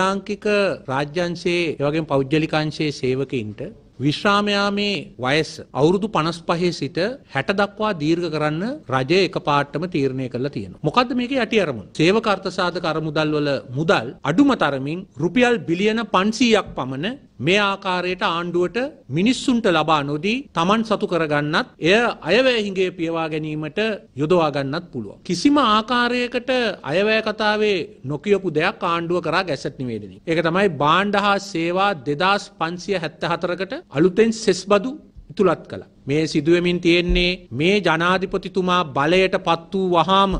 ලාංකික රාජ්‍යන්සේ ඒවගේ පෞද්ගලිකංශයේ සේවකයින්ට විශ්‍රාමයාමේ වයස අවුරුදු 55 සිට 60 දක්වා දීර්ඝ කරන්න රජය එකපාරටම තීරණය කළා තියෙනවා. මොකද්ද මේකේ යටි අරමුණ? සේවක අර්ථ සාධක අරමුදල් වල මුදල් අඩුම තරමින් රුපියල් බිලියන 500ක් පමණ මේ ආකාරයට ආණ්ඩුවට මිනිස්සුන්ට ලබා නොදී Taman සතු කරගන්නත් එය අයවැය හිඟේ පියවා ගැනීමට යොදවා ගන්නත් පුළුවන්. කිසිම ආකාරයකට අයවැය කතාවේ නොකියපු දෙයක් ආණ්ඩුව කරා ගැසට් නිවේදනයේ. ඒක තමයි බාණ්ඩ හා සේවා 2574කට අලුතෙන් සෙස්බදු ඉතුලත් කළ. මේ සිදුවමින් තියෙන්නේ මේ ජනාධිපතිතුමා බලයට පත් වූ වහාම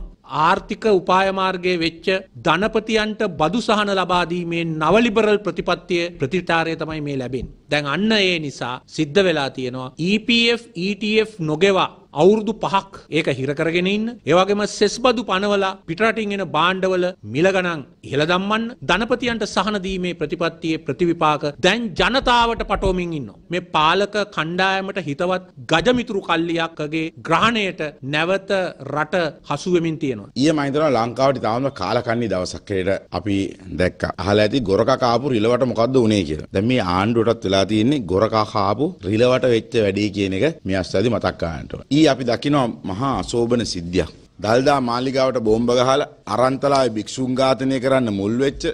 ආර්ථික උපායමාර්ගයේ වෙච්ච ධනපතියන්ට බදු සහන ලබාදීමේ නවලිබරල් ප්‍රතිපත්තිය ප්‍රතිචාරය තමයි මේ ලැබෙන්. දැන් අන්න ඒ නිසා සිද්ධ වෙලා තියෙනවා. EPF, ETF නොගෙවා අවුරුදු පහක් ඒක හිරකරගෙන ඉන්න ඒවගේම සෙස්බදු පනවලා පිටරටින් එෙන බාණ්ඩවල මිලගනන් ඉහළ දම්මන්න ධනපතියන්ට සහනදීමේ ප්‍රතිපත්තියේ ප්‍රතිවිපාක දැන් ජනතාවට පටෝමින් ඉන්න. මේ පාලක කණ්ඩායමට හිතවත් ගජමිතුරු කල්ලියක්කගේ ග්‍රහණයට නැවත රට හසුවමින් තියෙනවා. ඒ මයිතන ලංකාවට තාම කාලකන්නේ දවසක්කයට අපි දැක්ක අහල ඇති ගොරකාපු රිලවට මොකක්ද වනේ කියලා දැම මේ ආණ්ඩුවටත් වෙලා තියන්නේ ගොරකාකාපු රිලවට වෙච්ච වැඩේ කියන එක මේ අස්සදි මතක්කාන්නට. ඒ එහිදී අපි දකිනවා මහා අශෝභන සිද්ධියක්. දල්දා මාලිගාවට බෝම්බ ගහලා අරන්තලාවේ භික්ෂුන් ඝාතනය කරන්න මුල් වෙච්ච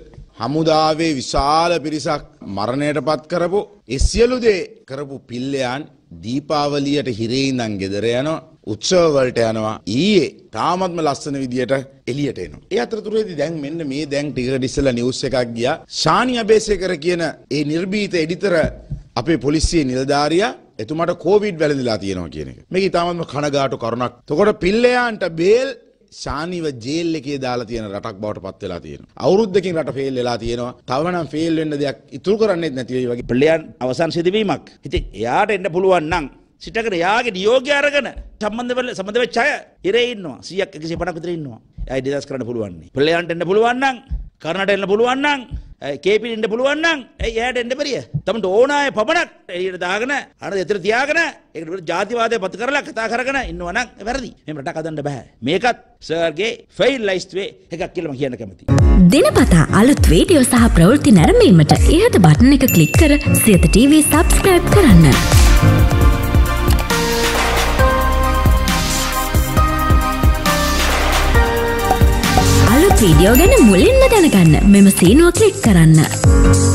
හමුදාවේ විශාල පිරිසක් මරණයටපත් කරපු ඒ සියලු දේ කරපු පිල්ලයන් දීපාවලියට හිරේ ඉඳන් ගෙදර යනවා උත්සව වලට යනවා ඊයේ තාමත්ම ලස්සන විදියට එළියට එනවා. ඒ අතරතුරේදී දැන් මෙන්න මේ දැන් ටිකට ඉස්සලා නිවුස් එකක් ගියා. ශානි අබේසේකර කියන ඒ නිර්භීත එඩිටර අපේ පොලිසිය නිලධාරියා එතුමට කෝවිඩ් වැලදිලා තියෙනවා කියන එක. මේක ඉතාමත්ම කනගාටු කරුණක්. තකොට පිල්ලයන්ට බේල් ශානිව ජේල් එකේ දාලා තියෙන රටක් බවට පත් වෙලා තියෙනවා. අවුරුද්දකින් රට ෆේල් වෙලා තියෙනවා. තවනම් ෆේල් වෙන්න දෙයක් ඉතුරු කරන්නේත් නැති වෙයි වගේ. පිල්ලයන් අවසන් සිදුවීමක්. ඉතින් එයාට එන්න පුළුවන් නම් සිටකර යාගේ නියෝගය අරගෙන සම්බන්ධ වෙලා සම්බන්ධ වෙච්ච අය ඉරේ ඉන්නවා. 100ක් 150ක් විතර ඉන්නවා. එයා ඩිසස් කරන්න පුළුවන්. පිල්ලයන්ට එන්න පුළුවන් නම් කරනට එන්න පුළුවන් නම් කේපිලින්ට පුළුවන් නම් ඇයි එයාට එන්න බැරිය? තමන්ට ඕන අය පමණක් එළියට දාගෙන අර දෙතර තියාගෙන ඒකට විතර ජාතිවාදය පත් කරලා කතා කරගෙන ඉන්නවා නම් වැරදි. මේ රටක් හදන්න බෑ. මේකත් සර්ගේ ෆෙයිල් ලයිස්ට්ුවේ එකක් කියලා මම කියන්න කැමතියි. දිනපතා අලුත් වීඩියෝ සහ ප්‍රවෘත්ති නැරඹීමට ඉහත බටන් එක ක්ලික් කර සියත TV subscribe කරන්න. අලුත් වීඩියෝ ගැන මුලින්ම දැනගන්න මෙම සීනුව කලික් කරන්න.